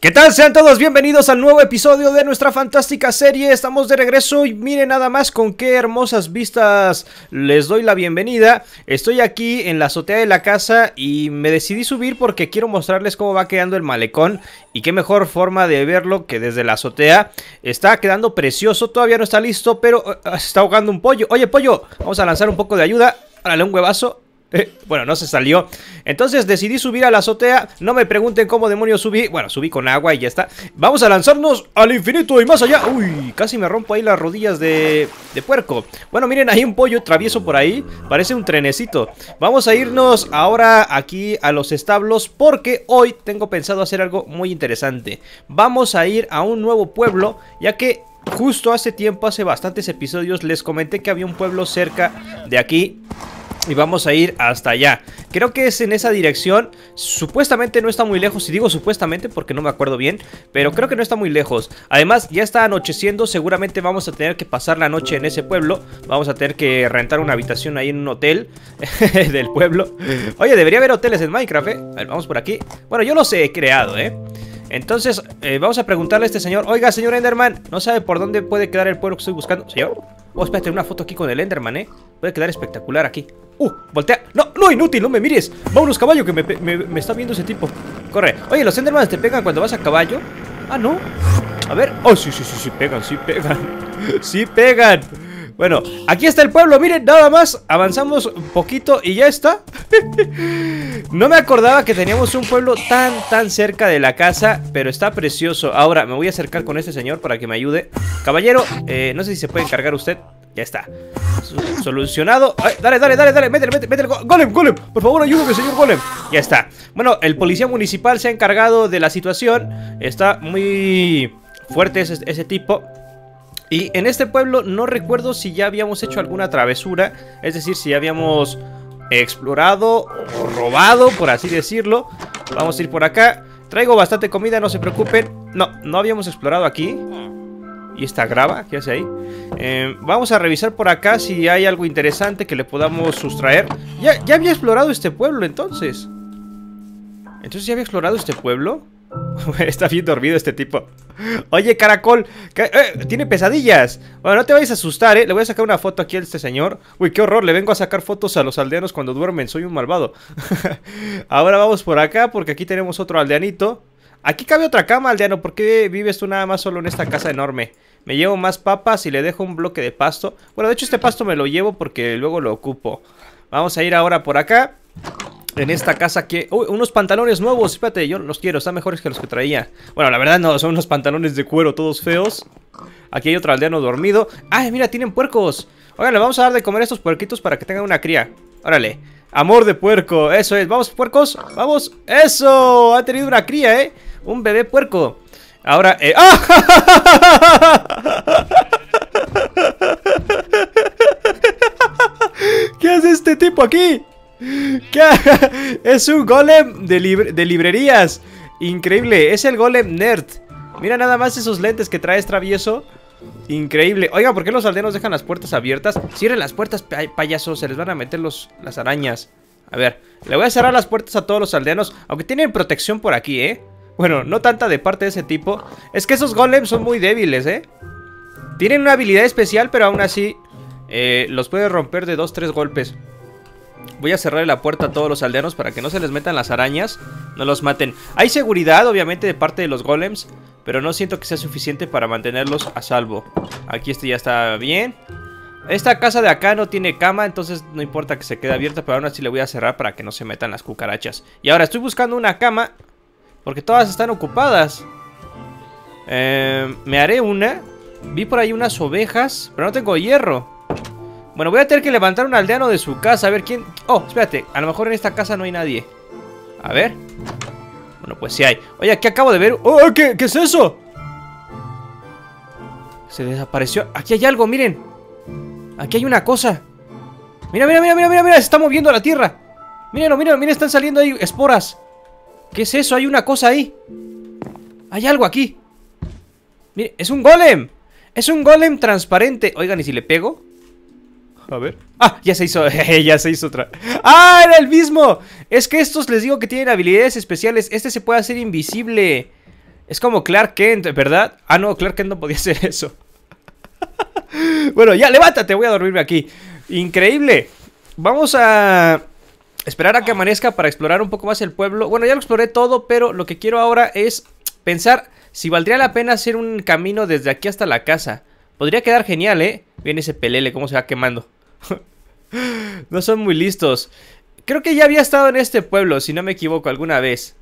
¿Qué tal? Sean todos bienvenidos al nuevo episodio de nuestra fantástica serie. Estamos de regreso y miren nada más con qué hermosas vistas les doy la bienvenida. Estoy aquí en la azotea de la casa y me decidí subir porque quiero mostrarles cómo va quedando el malecón y qué mejor forma de verlo que desde la azotea. Está quedando precioso, todavía no está listo, pero eh, se está ahogando un pollo. Oye, pollo, vamos a lanzar un poco de ayuda. Árale un huevazo. Eh, bueno, no se salió. Entonces decidí subir a la azotea. No me pregunten cómo demonios subí. Bueno, subí con agua y ya está. Vamos a lanzarnos al infinito y más allá. Uy, casi me rompo ahí las rodillas de, de puerco. Bueno, miren, hay un pollo travieso por ahí. Parece un trenecito. Vamos a irnos ahora aquí a los establos porque hoy tengo pensado hacer algo muy interesante. Vamos a ir a un nuevo pueblo ya que justo hace tiempo, hace bastantes episodios, les comenté que había un pueblo cerca de aquí y vamos a ir hasta allá. Creo que es en esa dirección. Supuestamente no está muy lejos. Y digo supuestamente porque no me acuerdo bien. Pero creo que no está muy lejos. Además, ya está anocheciendo. Seguramente vamos a tener que pasar la noche en ese pueblo. Vamos a tener que rentar una habitación ahí en un hotel del pueblo. Oye, debería haber hoteles en Minecraft, ¿eh? A ver, vamos por aquí. Bueno, yo los he creado, ¿eh? Entonces, eh, vamos a preguntarle a este señor. Oiga, señor Enderman, ¿no sabe por dónde puede quedar el pueblo que estoy buscando? Señor. Oh, espérate, una foto aquí con el Enderman, ¿eh? Puede quedar espectacular aquí. ¡Uh! ¡Voltea! ¡No! ¡No, inútil! ¡No me mires! ¡Vamos, caballo! Que me, está viendo ese tipo ¡Corre! Oye, ¿los Endermans te pegan cuando vas a caballo? Ah, ¿no? A ver ¡Oh, sí, sí, sí! Sí pegan, sí pegan ¡Sí pegan! Bueno, aquí está el pueblo, miren, nada más Avanzamos un poquito y ya está No me acordaba que teníamos un pueblo tan, tan cerca de la casa Pero está precioso Ahora, me voy a acercar con este señor para que me ayude Caballero, eh, no sé si se puede encargar usted ya está. Solucionado. dale, dale, dale, dale. Métele, métele, Golem, golem. Por favor, ayúdame, señor golem. Ya está. Bueno, el policía municipal se ha encargado de la situación. Está muy fuerte ese, ese tipo. Y en este pueblo no recuerdo si ya habíamos hecho alguna travesura. Es decir, si habíamos explorado o robado, por así decirlo. Vamos a ir por acá. Traigo bastante comida, no se preocupen. No, no habíamos explorado aquí. ¿Y esta grava? ¿Qué hace ahí? Eh, vamos a revisar por acá si hay algo interesante que le podamos sustraer. Ya, ya había explorado este pueblo entonces. Entonces ya había explorado este pueblo. Está bien dormido este tipo. Oye, caracol. Eh, tiene pesadillas. Bueno, no te vayas a asustar, ¿eh? Le voy a sacar una foto aquí a este señor. Uy, qué horror. Le vengo a sacar fotos a los aldeanos cuando duermen. Soy un malvado. Ahora vamos por acá porque aquí tenemos otro aldeanito. Aquí cabe otra cama, aldeano. ¿Por qué vives tú nada más solo en esta casa enorme? Me llevo más papas y le dejo un bloque de pasto. Bueno, de hecho este pasto me lo llevo porque luego lo ocupo. Vamos a ir ahora por acá. En esta casa que... Uy, unos pantalones nuevos. Espérate, yo los quiero. Están mejores que los que traía. Bueno, la verdad no. Son unos pantalones de cuero todos feos. Aquí hay otro aldeano dormido. ¡Ay, mira! Tienen puercos. Oigan, vamos a dar de comer a estos puerquitos para que tengan una cría. Órale. Amor de puerco. Eso es. Vamos, puercos. Vamos. ¡Eso! Ha tenido una cría, ¿eh? Un bebé puerco. Ahora... Eh... ¡ah! ¿Qué hace este tipo aquí? ¿Qué Es un golem de, librerías. Increíble. Es el golem nerd. Mira nada más esos lentes que traes travieso. Increíble. Oiga, ¿por qué los aldeanos dejan las puertas abiertas? Cierren las puertas, payasos. Se les van a meter los, las arañas. A ver, le voy a cerrar las puertas a todos los aldeanos. Aunque tienen protección por aquí, ¿eh? Bueno, no tanta de parte de ese tipo. Es que esos golems son muy débiles, ¿eh? Tienen una habilidad especial, pero aún así eh, los puede romper de dos, tres golpes. Voy a cerrar la puerta a todos los aldeanos para que no se les metan las arañas, no los maten. Hay seguridad, obviamente, de parte de los golems, pero no siento que sea suficiente para mantenerlos a salvo. Aquí este ya está bien. Esta casa de acá no tiene cama, entonces no importa que se quede abierta, pero aún así le voy a cerrar para que no se metan las cucarachas. Y ahora estoy buscando una cama porque todas están ocupadas. Eh, me haré una. Vi por ahí unas ovejas, pero no tengo hierro. Bueno, voy a tener que levantar un aldeano de su casa. A ver quién... Oh, espérate. A lo mejor en esta casa no hay nadie. A ver. Bueno, pues sí hay. Oye, aquí acabo de ver... ¡Oh! ¿Qué, qué es eso? Se desapareció. Aquí hay algo, miren. Aquí hay una cosa. Mira, mira, mira, mira, mira, Se está moviendo la tierra. Mírenlo, mira miren, están saliendo ahí esporas. ¿Qué es eso? Hay una cosa ahí. Hay algo aquí. Mire, es un golem. Es un golem transparente. Oigan, ¿y si le pego? A ver. Ah, ya se hizo. ya se hizo otra. ¡Ah, era el mismo! Es que estos les digo que tienen habilidades especiales. Este se puede hacer invisible. Es como Clark Kent, ¿verdad? Ah, no, Clark Kent no podía hacer eso. bueno, ya, levántate, voy a dormirme aquí. Increíble. Vamos a Esperar a que amanezca para explorar un poco más el pueblo. Bueno, ya lo exploré todo, pero lo que quiero ahora es pensar si valdría la pena hacer un camino desde aquí hasta la casa. Podría quedar genial, ¿eh? Viene ese pelele, cómo se va quemando. no son muy listos. Creo que ya había estado en este pueblo, si no me equivoco, alguna vez.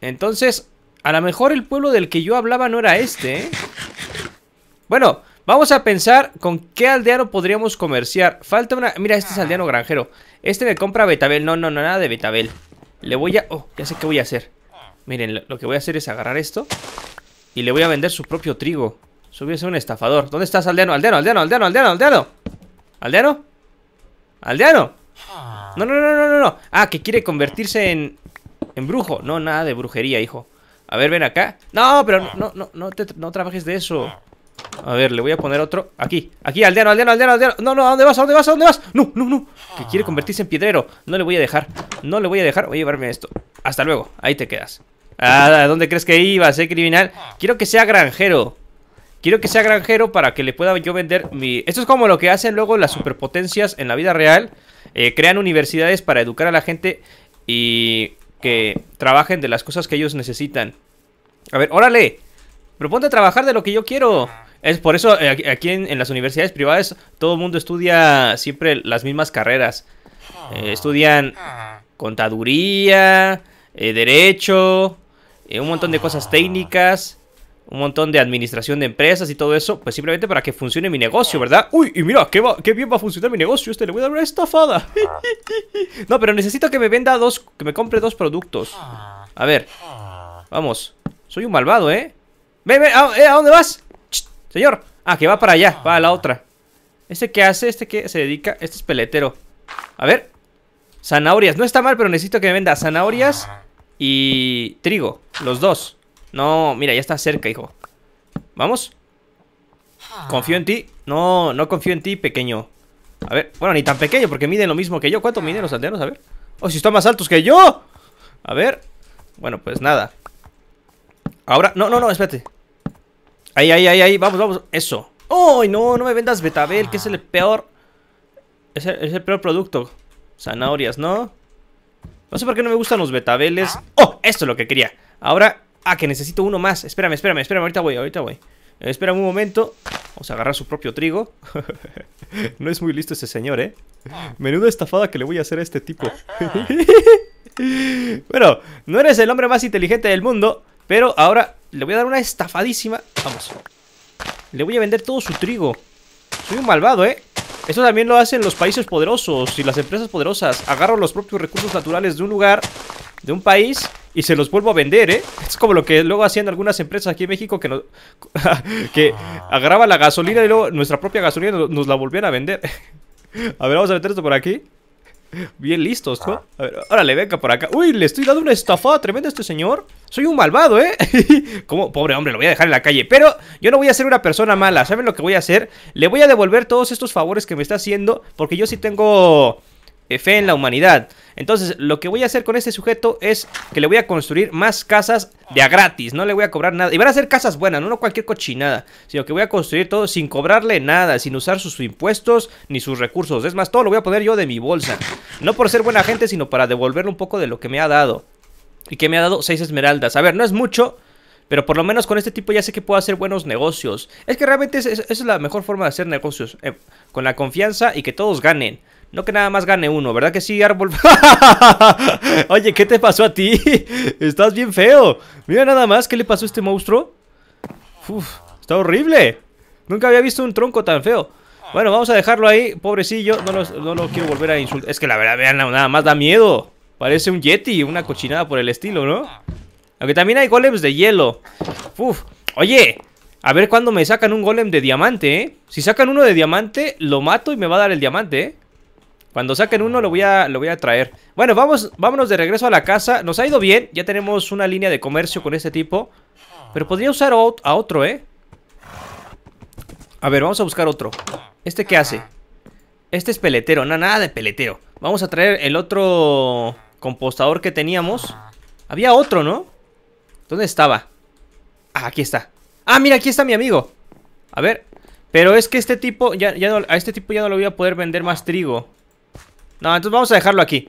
Entonces, a lo mejor el pueblo del que yo hablaba no era este, ¿eh? Bueno, vamos a pensar con qué aldeano podríamos comerciar. Falta una... Mira, este es aldeano granjero. Este me compra Betabel. No, no, no, nada de Betabel. Le voy a... Oh, ya sé qué voy a hacer. Miren, lo que voy a hacer es agarrar esto y le voy a vender su propio trigo. ser un estafador. ¿Dónde estás, aldeano? Aldeano, aldeano, aldeano, aldeano, aldeano. ¿Aldeano? ¿Aldeano? No, no, no, no, no, no. Ah, que quiere convertirse en... En brujo. No, nada de brujería, hijo. A ver, ven acá. No, pero no, no, no, te, no trabajes de eso. A ver, le voy a poner otro. Aquí, aquí, aldeano, aldeano, aldeano, aldeano. No, no, ¿a dónde vas? ¿A dónde vas? ¿A dónde vas? No, no, no. Que ah. quiere convertirse en piedrero. No le voy a dejar. No le voy a dejar. Voy a llevarme esto. Hasta luego. Ahí te quedas. Ah, dónde crees que ibas, eh, criminal? Ah. Quiero que sea granjero. Quiero que sea granjero para que le pueda yo vender mi... Esto es como lo que hacen luego las superpotencias en la vida real. Eh, crean universidades para educar a la gente y que trabajen de las cosas que ellos necesitan. A ver, órale ponte a trabajar de lo que yo quiero. Es por eso eh, aquí en, las universidades privadas todo el mundo estudia siempre las mismas carreras. Eh, estudian contaduría, eh, derecho, un montón de cosas técnicas, un montón de administración de empresas y todo eso, pues simplemente para que funcione mi negocio, ¿verdad? Uy, y mira, qué, qué bien va a funcionar mi negocio, este le voy a dar una estafada. no, pero necesito que me venda dos, que me compre dos productos. A ver, vamos, soy un malvado, ¿eh? ¿a, eh, ¿a dónde vas? señor. Ah, que va para allá, va a la otra. ¿Este qué hace? ¿Este qué se dedica? Este es peletero. A ver. Zanahorias. No está mal, pero necesito que me venda zanahorias y trigo. Los dos. No, mira, ya está cerca, hijo. ¿Vamos? Confío en ti. No, no confío en ti, pequeño. A ver, bueno, ni tan pequeño porque miden lo mismo que yo. ¿Cuánto miden los aldeanos? A ver. Oh, si están más altos que yo. A ver. Bueno, pues nada. Ahora, no, no, no, espérate. Ahí, ahí, ahí, ahí. Vamos, vamos. Eso. ¡Ay, no! No me vendas Betabel, que es el peor. Es el, peor producto. Zanahorias, ¿no? No sé por qué no me gustan los betabeles. ¡Oh! Esto es lo que quería. Ahora. Ah, que necesito uno más. Espérame, espérame, espérame. Ahorita voy, ahorita voy. Espera eh, espérame un momento. Vamos a agarrar su propio trigo. no es muy listo ese señor, ¿eh? Menuda estafada que le voy a hacer a este tipo. bueno, no eres el hombre más inteligente del mundo, pero ahora le voy a dar una estafadísima. Vamos. Le voy a vender todo su trigo. Soy un malvado, ¿eh? Esto también lo hacen los países poderosos y las empresas poderosas. Agarro los propios recursos naturales de un lugar, de un país, y se los vuelvo a vender, ¿eh? Es como lo que luego hacían algunas empresas aquí en México que nos... que agarraban la gasolina y luego nuestra propia gasolina nos la volvían a vender. a ver, vamos a meter esto por aquí. Bien listos, ¿no? Ah. A ver, órale, venga por acá. Uy, le estoy dando una estafada tremenda a este señor. Soy un malvado, ¿eh? Como, pobre hombre, lo voy a dejar en la calle. Pero yo no voy a ser una persona mala. ¿Saben lo que voy a hacer? Le voy a devolver todos estos favores que me está haciendo. Porque yo sí tengo eh, fe en la humanidad. Entonces, lo que voy a hacer con este sujeto es que le voy a construir más casas de a gratis. No le voy a cobrar nada. Y van a ser casas buenas, no cualquier cochinada. Sino que voy a construir todo sin cobrarle nada, sin usar sus impuestos ni sus recursos. Es más, todo lo voy a poner yo de mi bolsa. No por ser buena gente, sino para devolverle un poco de lo que me ha dado. Y que me ha dado seis esmeraldas. A ver, no es mucho, pero por lo menos con este tipo ya sé que puedo hacer buenos negocios. Es que realmente es, la mejor forma de hacer negocios. Eh, con la confianza y que todos ganen. No que nada más gane uno, ¿verdad que sí, árbol? Oye, ¿qué te pasó a ti? Estás bien feo. Mira nada más, ¿qué le pasó a este monstruo? Uf, está horrible. Nunca había visto un tronco tan feo. Bueno, vamos a dejarlo ahí, pobrecillo. No lo, no lo quiero volver a insultar. Es que la verdad, vean, nada más da miedo. Parece un yeti, una cochinada por el estilo, ¿no? Aunque también hay golems de hielo. Uf, oye, a ver cuándo me sacan un golem de diamante, ¿eh? Si sacan uno de diamante, lo mato y me va a dar el diamante, ¿eh? Cuando saquen uno lo voy a, lo voy a traer. Bueno, vamos, vámonos de regreso a la casa. Nos ha ido bien. Ya tenemos una línea de comercio con este tipo. Pero podría usar a otro, ¿eh? A ver, vamos a buscar otro. ¿Este qué hace? Este es peletero. No, nada de peletero. Vamos a traer el otro compostador que teníamos. Había otro, ¿no? ¿Dónde estaba? Ah, aquí está. Ah, mira, aquí está mi amigo. A ver. Pero es que este tipo, ya, a este tipo ya no lo voy a poder vender más trigo. No, entonces vamos a dejarlo aquí.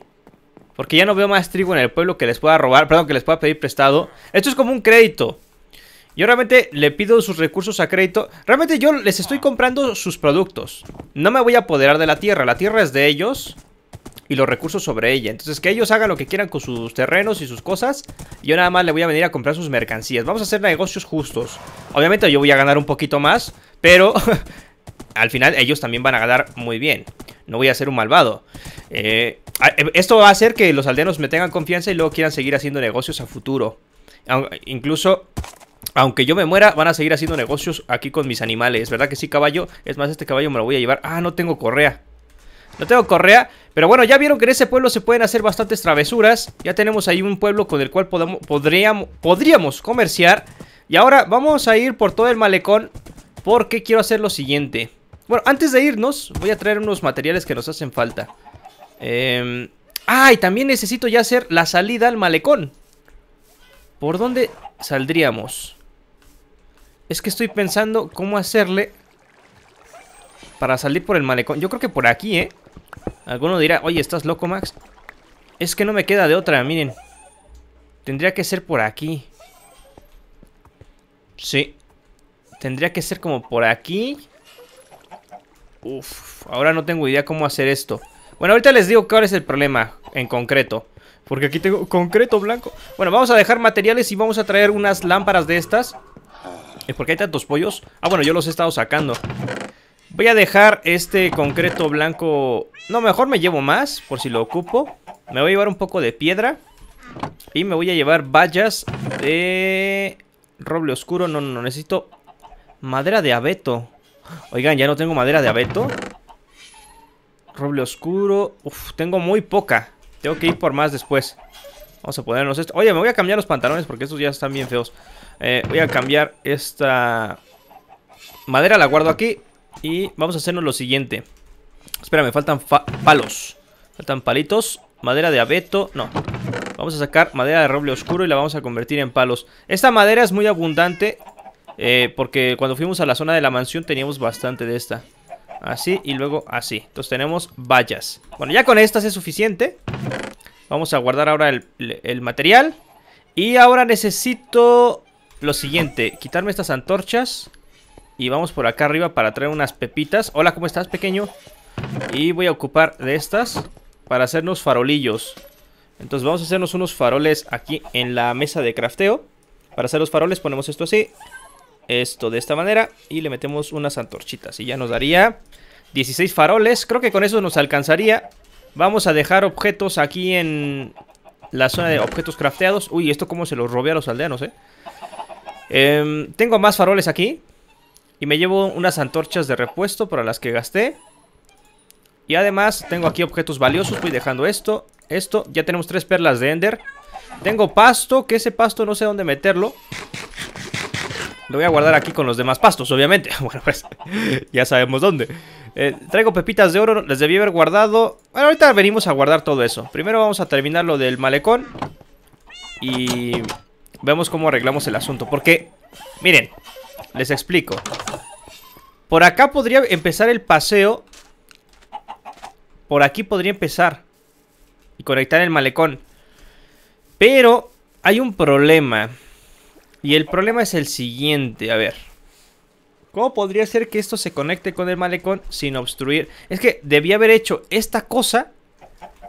Porque ya no veo más trigo en el pueblo que les pueda robar, perdón, que les pueda pedir prestado. Esto es como un crédito. Yo realmente le pido sus recursos a crédito. Realmente yo les estoy comprando sus productos. No me voy a apoderar de la tierra. La tierra es de ellos y los recursos sobre ella. Entonces que ellos hagan lo que quieran con sus terrenos y sus cosas. Yo nada más le voy a venir a comprar sus mercancías. Vamos a hacer negocios justos. Obviamente yo voy a ganar un poquito más, pero al final ellos también van a ganar muy bien. No voy a ser un malvado. Eh, eh, esto va a hacer que los aldeanos me tengan confianza y luego quieran seguir haciendo negocios a futuro. Incluso aunque yo me muera, van a seguir haciendo negocios aquí con mis animales. ¿Verdad que sí, caballo? Es más, este caballo me lo voy a llevar. Ah, no tengo correa. No tengo correa. Pero bueno, ya vieron que en ese pueblo se pueden hacer bastantes travesuras. Ya tenemos ahí un pueblo con el cual podríamos, podríamos comerciar. Y ahora vamos a ir por todo el malecón porque quiero hacer lo siguiente. Bueno, antes de irnos, voy a traer unos materiales que nos hacen falta. Ay, em, ah, y también necesito ya hacer la salida al malecón. ¿Por dónde saldríamos? Es que estoy pensando cómo hacerle para salir por el malecón. Yo creo que por aquí, ¿eh? Alguno dirá, oye, ¿estás loco, Max? Es que no me queda de otra, miren. Tendría que ser por aquí. Sí. Tendría que ser como por aquí. Uf, ahora no tengo idea cómo hacer esto. Bueno, ahorita les digo cuál es el problema en concreto. Porque aquí tengo concreto blanco. Bueno, vamos a dejar materiales y vamos a traer unas lámparas de estas. ¿Por eh, porque hay tantos pollos? Ah, bueno, yo los he estado sacando. Voy a dejar este concreto blanco... No, mejor me llevo más, por si lo ocupo. Me voy a llevar un poco de piedra. Y me voy a llevar vallas de... Roble oscuro. No, no, necesito... Madera de abeto. Oigan, ya no tengo madera de abeto. Roble oscuro. Uf, tengo muy poca. Tengo que ir por más después. Vamos a ponernos esto. Oye, me voy a cambiar los pantalones porque estos ya están bien feos. Eh, voy a cambiar esta madera, la guardo aquí. Y vamos a hacernos lo siguiente. Espérame, faltan palos. Faltan palitos. Madera de abeto. No. Vamos a sacar madera de roble oscuro y la vamos a convertir en palos. Esta madera es muy abundante. Eh, porque cuando fuimos a la zona de la mansión teníamos bastante de esta. Así y luego así. Entonces tenemos vallas. Bueno, ya con estas es suficiente. Vamos a guardar ahora el, material. Y ahora necesito lo siguiente. Quitarme estas antorchas. Y vamos por acá arriba para traer unas pepitas. Hola, ¿cómo estás, pequeño? Y voy a ocupar de estas para hacernos farolillos. Entonces vamos a hacernos unos faroles aquí en la mesa de crafteo. Para hacer los faroles ponemos esto así esto de esta manera y le metemos unas antorchitas y ya nos daría 16 faroles. Creo que con eso nos alcanzaría. Vamos a dejar objetos aquí en la zona de objetos crafteados. Uy, esto como se los robé a los aldeanos, eh. eh tengo más faroles aquí. Y me llevo unas antorchas de repuesto para las que gasté. Y además tengo aquí objetos valiosos. Voy dejando esto, esto. Ya tenemos tres perlas de Ender. Tengo pasto, que ese pasto no sé dónde meterlo. Lo voy a guardar aquí con los demás pastos, obviamente. Bueno, pues ya sabemos dónde. Eh, traigo pepitas de oro, les debí haber guardado. Bueno, ahorita venimos a guardar todo eso. Primero vamos a terminar lo del malecón. Y vemos cómo arreglamos el asunto. Porque, miren, les explico. Por acá podría empezar el paseo. Por aquí podría empezar. Y conectar el malecón. Pero hay un problema. Y el problema es el siguiente, a ver. ¿Cómo podría ser que esto se conecte con el malecón sin obstruir? Es que debía haber hecho esta cosa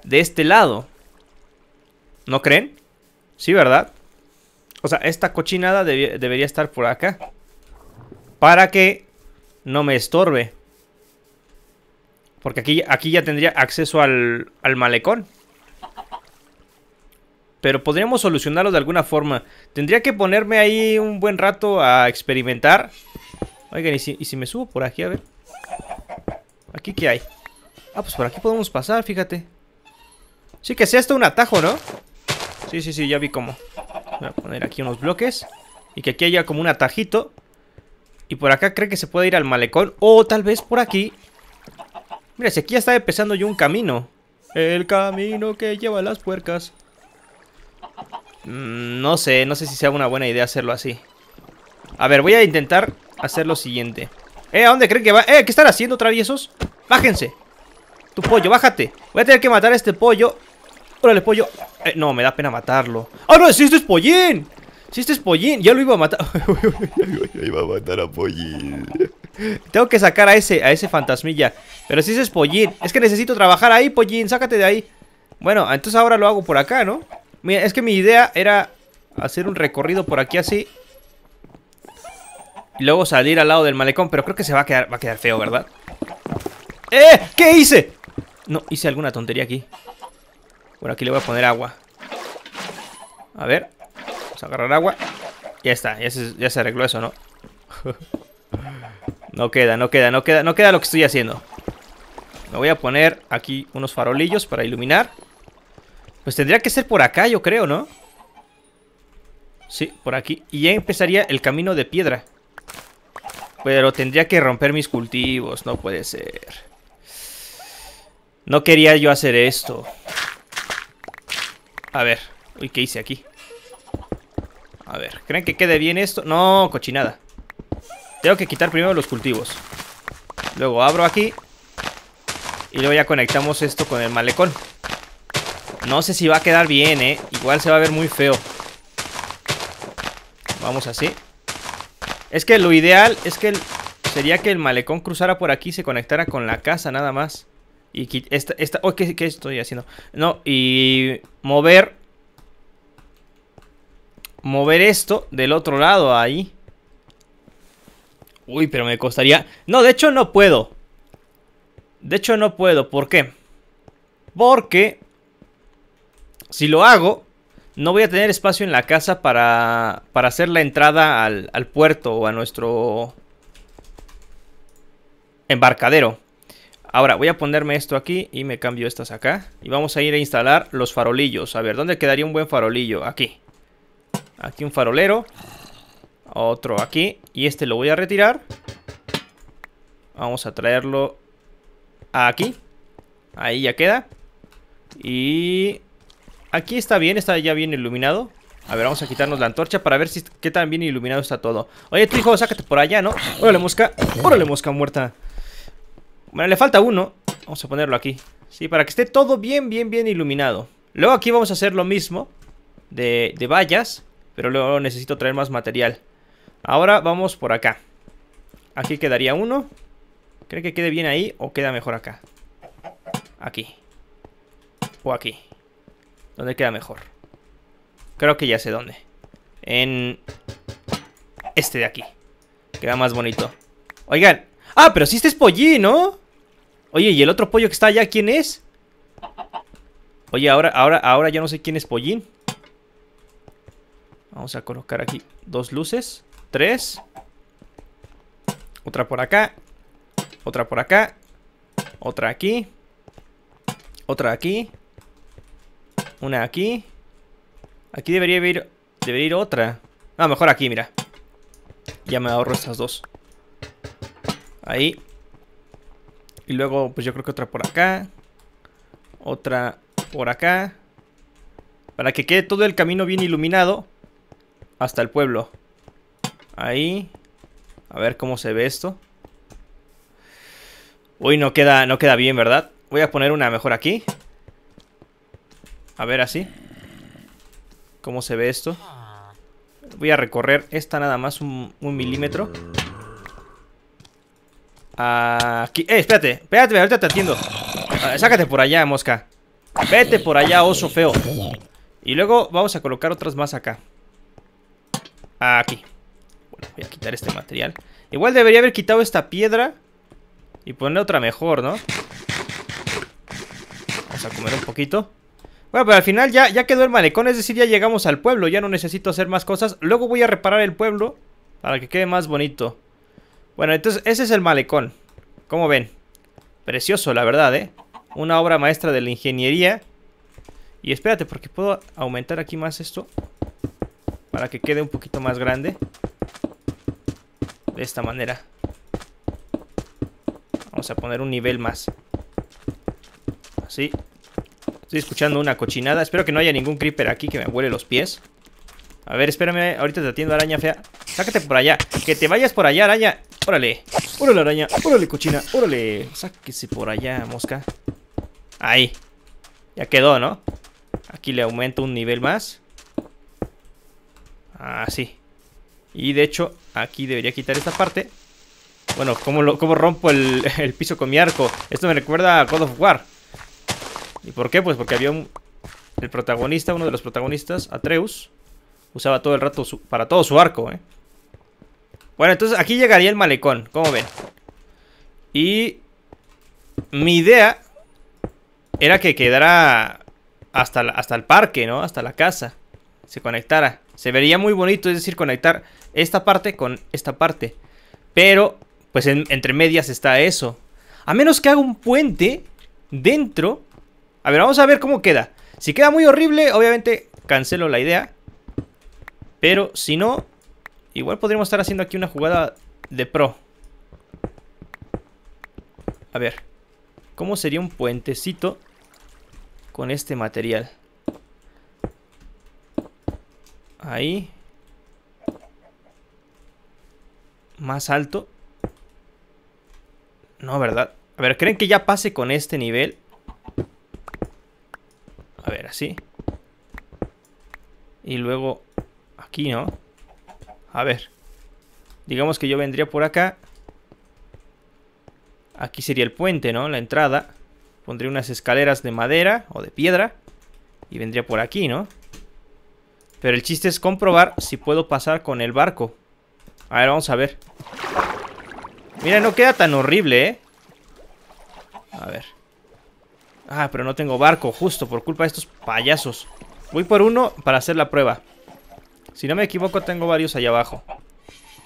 de este lado. ¿No creen? Sí, ¿verdad? O sea, esta cochinada debería estar por acá. Para que no me estorbe. Porque aquí, aquí ya tendría acceso al, al malecón pero podríamos solucionarlo de alguna forma. Tendría que ponerme ahí un buen rato a experimentar. Oigan, ¿y si, me subo por aquí? A ver. ¿Aquí qué hay? Ah, pues por aquí podemos pasar, fíjate. Sí que sea esto un atajo, ¿no? Sí, sí, sí, ya vi cómo. Voy a poner aquí unos bloques. Y que aquí haya como un atajito. Y por acá cree que se puede ir al malecón. O tal vez por aquí. Mira, si aquí ya está empezando yo un camino. El camino que lleva las puercas. Mm, no sé, no sé si sea una buena idea hacerlo así. A ver, voy a intentar hacer lo siguiente. Eh, ¿a dónde creen que va? Eh, ¿qué están haciendo, traviesos? Bájense. Tu pollo, bájate. Voy a tener que matar a este pollo. Órale, pollo. Eh, no, me da pena matarlo. ¡Ah, no! ¡Si este es pollín! ¡Si este es pollín! Ya lo iba a matar. iba a matar a pollín. Tengo que sacar a ese, a ese fantasmilla. Pero si ese es pollín. Es que necesito trabajar ahí, pollín. Sácate de ahí. Bueno, entonces ahora lo hago por acá, ¿no? Mira, es que mi idea era hacer un recorrido por aquí así. Y luego salir al lado del malecón, pero creo que se va a quedar, a quedar feo, ¿verdad? ¡Eh! ¿Qué hice? No, hice alguna tontería aquí. Por aquí le voy a poner agua. A ver. Vamos a agarrar agua. Ya está, ya se, ya se arregló eso, ¿no? no queda, no queda, no queda, no queda lo que estoy haciendo. Me voy a poner aquí unos farolillos para iluminar. Pues tendría que ser por acá, yo creo, ¿no? Sí, por aquí. Y ya empezaría el camino de piedra. Pero tendría que romper mis cultivos. No puede ser. No quería yo hacer esto. A ver. Uy, ¿qué hice aquí? A ver. ¿Creen que quede bien esto? No, cochinada. Tengo que quitar primero los cultivos. Luego abro aquí. Y luego ya conectamos esto con el malecón. No sé si va a quedar bien, ¿eh? Igual se va a ver muy feo. Vamos así. Es que lo ideal es que el... sería que el malecón cruzara por aquí y se conectara con la casa nada más. Y esta... esta oh, ¿Qué estoy haciendo? No, y mover... Mover esto del otro lado ahí. Uy, pero me costaría... No, de hecho no puedo. De hecho no puedo. ¿Por qué? Porque si lo hago, no voy a tener espacio en la casa para, para hacer la entrada al, al puerto o a nuestro embarcadero. Ahora voy a ponerme esto aquí y me cambio estas acá. Y vamos a ir a instalar los farolillos. A ver, ¿dónde quedaría un buen farolillo? Aquí. Aquí un farolero. Otro aquí. Y este lo voy a retirar. Vamos a traerlo aquí. Ahí ya queda. Y Aquí está bien, está ya bien iluminado. A ver, vamos a quitarnos la antorcha para ver si qué tan bien iluminado está todo. Oye, tu hijo, sácate por allá, ¿no? Órale, mosca. Órale, mosca muerta. Bueno, le falta uno. Vamos a ponerlo aquí. Sí, para que esté todo bien, bien, bien iluminado. Luego aquí vamos a hacer lo mismo de, de vallas, pero luego necesito traer más material. Ahora vamos por acá. Aquí quedaría uno. ¿Cree que quede bien ahí o queda mejor acá? Aquí. O aquí. ¿Dónde queda mejor? Creo que ya sé dónde. En este de aquí. Queda más bonito. Oigan. Ah, pero si este es pollín, ¿no? Oye, ¿y el otro pollo que está allá quién es? Oye, ahora, ahora, ahora ya no sé quién es pollín. Vamos a colocar aquí dos luces. Tres. Otra por acá. Otra por acá. Otra aquí. Otra aquí. Una aquí. Aquí debería ir, debería ir otra. Ah, mejor aquí, mira. Ya me ahorro estas dos. Ahí. Y luego, pues yo creo que otra por acá. Otra por acá. Para que quede todo el camino bien iluminado. Hasta el pueblo. Ahí. A ver cómo se ve esto. Uy, no queda, no queda bien, ¿verdad? Voy a poner una mejor aquí. A ver así. ¿Cómo se ve esto? Voy a recorrer esta nada más un, milímetro. Aquí. ¡Eh, espérate! Espérate, ahorita te atiendo. Ah, sácate por allá, mosca. Vete por allá, oso feo. Y luego vamos a colocar otras más acá. Aquí. voy a quitar este material. Igual debería haber quitado esta piedra. Y poner otra mejor, ¿no? Vamos a comer un poquito. Bueno, pero al final ya, ya quedó el malecón, es decir, ya llegamos al pueblo, ya no necesito hacer más cosas. Luego voy a reparar el pueblo para que quede más bonito. Bueno, entonces ese es el malecón. Como ven? Precioso, la verdad, ¿eh? Una obra maestra de la ingeniería. Y espérate, porque puedo aumentar aquí más esto. Para que quede un poquito más grande. De esta manera. Vamos a poner un nivel más. Así. Estoy escuchando una cochinada. Espero que no haya ningún creeper aquí que me huele los pies. A ver, espérame. Ahorita te atiendo, araña fea. Sácate por allá. Que te vayas por allá, araña. Órale. Órale, araña. Órale, cochina. Órale. Sáquese por allá, mosca. Ahí. Ya quedó, ¿no? Aquí le aumento un nivel más. Así. Ah, y de hecho, aquí debería quitar esta parte. Bueno, ¿cómo, cómo rompo el, el piso con mi arco? Esto me recuerda a God of War. ¿Y por qué? Pues porque había un... El protagonista, uno de los protagonistas, Atreus, usaba todo el rato para todo su arco, ¿eh? Bueno, entonces aquí llegaría el malecón, como ven. Y mi idea era que quedara hasta, hasta el parque, ¿no? Hasta la casa. Se conectara. Se vería muy bonito, es decir, conectar esta parte con esta parte. Pero, pues entre medias está eso. A menos que haga un puente dentro a ver, vamos a ver cómo queda. Si queda muy horrible, obviamente cancelo la idea. Pero si no, igual podríamos estar haciendo aquí una jugada de pro. A ver, ¿cómo sería un puentecito con este material? Ahí. Más alto. No, ¿verdad? A ver, ¿creen que ya pase con este nivel? Y luego aquí, ¿no? A ver. Digamos que yo vendría por acá. Aquí sería el puente, ¿no? La entrada. Pondría unas escaleras de madera o de piedra. Y vendría por aquí, ¿no? Pero el chiste es comprobar si puedo pasar con el barco. A ver, vamos a ver. Mira, no queda tan horrible, ¿eh? A ver. Ah, pero no tengo barco, justo por culpa de estos payasos. Voy por uno para hacer la prueba. Si no me equivoco, tengo varios allá abajo.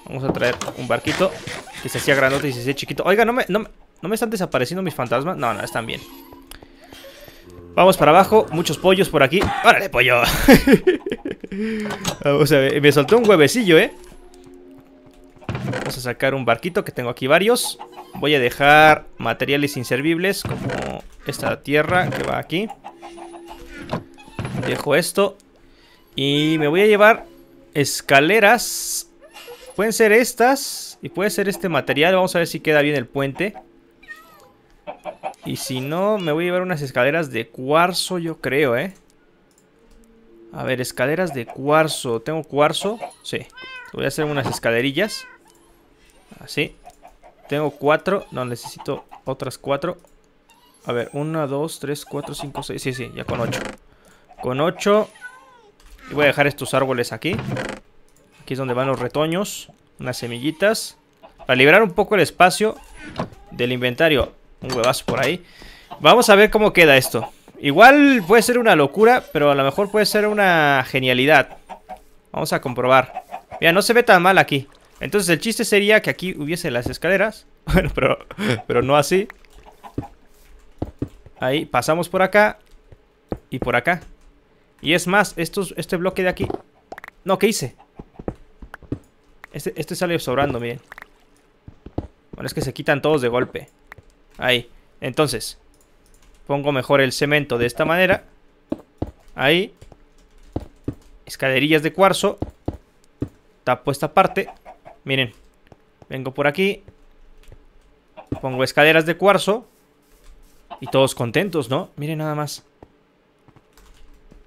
Vamos a traer un barquito que se hacía grandote y se hacía chiquito. Oiga, ¿no me, no, me están desapareciendo mis fantasmas? No, no, están bien. Vamos para abajo, muchos pollos por aquí. ¡Órale, pollo! Vamos me soltó un huevecillo, ¿eh? Vamos a sacar un barquito que tengo aquí varios. Voy a dejar materiales inservibles como esta tierra que va aquí. Dejo esto. Y me voy a llevar escaleras. Pueden ser estas y puede ser este material. Vamos a ver si queda bien el puente. Y si no, me voy a llevar unas escaleras de cuarzo, yo creo, ¿eh? A ver, escaleras de cuarzo. ¿Tengo cuarzo? Sí. Voy a hacer unas escalerillas. Así. Tengo cuatro. No, necesito otras cuatro. A ver, una, dos, tres, cuatro, cinco, seis. Sí, sí, ya con ocho. Con ocho. Y voy a dejar estos árboles aquí. Aquí es donde van los retoños. Unas semillitas. Para liberar un poco el espacio del inventario. Un huevazo por ahí. Vamos a ver cómo queda esto. Igual puede ser una locura, pero a lo mejor puede ser una genialidad. Vamos a comprobar. Mira, no se ve tan mal aquí. Entonces el chiste sería que aquí hubiese las escaleras. Bueno, pero, pero no así. Ahí, pasamos por acá y por acá. Y es más, estos, este bloque de aquí... No, ¿qué hice? Este, este sale sobrando, miren. Bueno, es que se quitan todos de golpe. Ahí. Entonces, pongo mejor el cemento de esta manera. Ahí. Escaderillas de cuarzo. Tapo esta parte. Miren, vengo por aquí, pongo escaleras de cuarzo y todos contentos, ¿no? Miren nada más.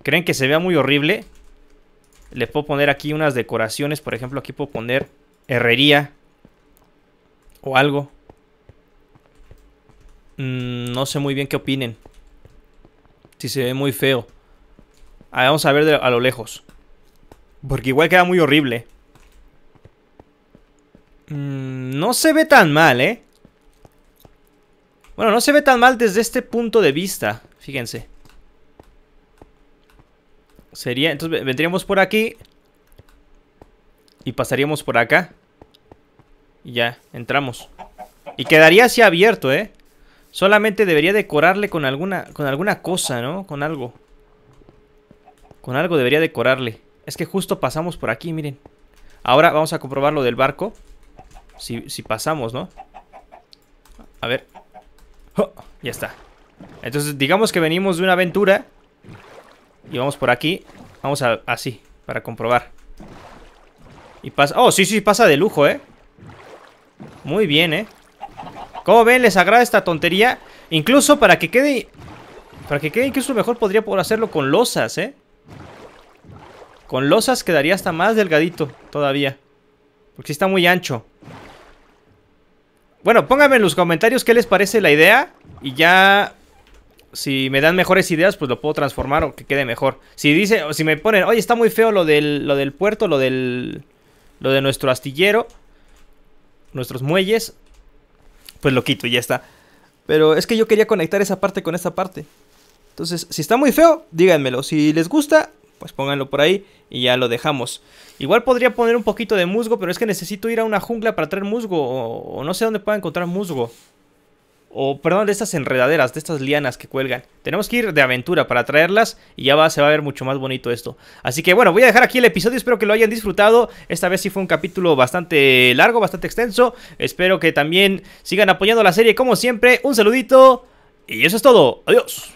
¿Creen que se vea muy horrible? Le puedo poner aquí unas decoraciones, por ejemplo, aquí puedo poner herrería o algo. Mm, no sé muy bien qué opinen. Si se ve muy feo. vamos a ver a lo lejos. Porque igual queda muy horrible. Mm, no se ve tan mal, ¿eh? Bueno, no se ve tan mal desde este punto de vista. Fíjense. Sería... Entonces vendríamos por aquí. Y pasaríamos por acá. Y ya, entramos. Y quedaría así abierto, ¿eh? Solamente debería decorarle con alguna, con alguna cosa, ¿no? Con algo. Con algo debería decorarle. Es que justo pasamos por aquí, miren. Ahora vamos a comprobar lo del barco si, pasamos, ¿no? A ver. ¡Oh! Ya está. Entonces, digamos que venimos de una aventura. Y vamos por aquí. Vamos así, para comprobar. Y pasa... ¡Oh, sí, sí! Pasa de lujo, ¿eh? Muy bien, ¿eh? Como ven, les agrada esta tontería. Incluso para que quede... Para que quede incluso mejor podría poder hacerlo con losas, ¿eh? Con losas quedaría hasta más delgadito todavía. Porque sí está muy ancho. Bueno, pónganme en los comentarios qué les parece la idea. Y ya, si me dan mejores ideas, pues lo puedo transformar o que quede mejor. Si dice, o si me ponen, oye, está muy feo lo del, lo del puerto, lo del, lo de nuestro astillero, nuestros muelles, pues lo quito y ya está. Pero es que yo quería conectar esa parte con esta parte. Entonces, si está muy feo, díganmelo. Si les gusta, pues pónganlo por ahí y ya lo dejamos. Igual podría poner un poquito de musgo, pero es que necesito ir a una jungla para traer musgo o, no sé dónde pueda encontrar musgo. O, perdón, de estas enredaderas, de estas lianas que cuelgan. Tenemos que ir de aventura para traerlas y ya se va a ver mucho más bonito esto. Así que bueno, voy a dejar aquí el episodio, espero que lo hayan disfrutado. Esta vez sí fue un capítulo bastante largo, bastante extenso. Espero que también sigan apoyando la serie como siempre. Un saludito y eso es todo. Adiós.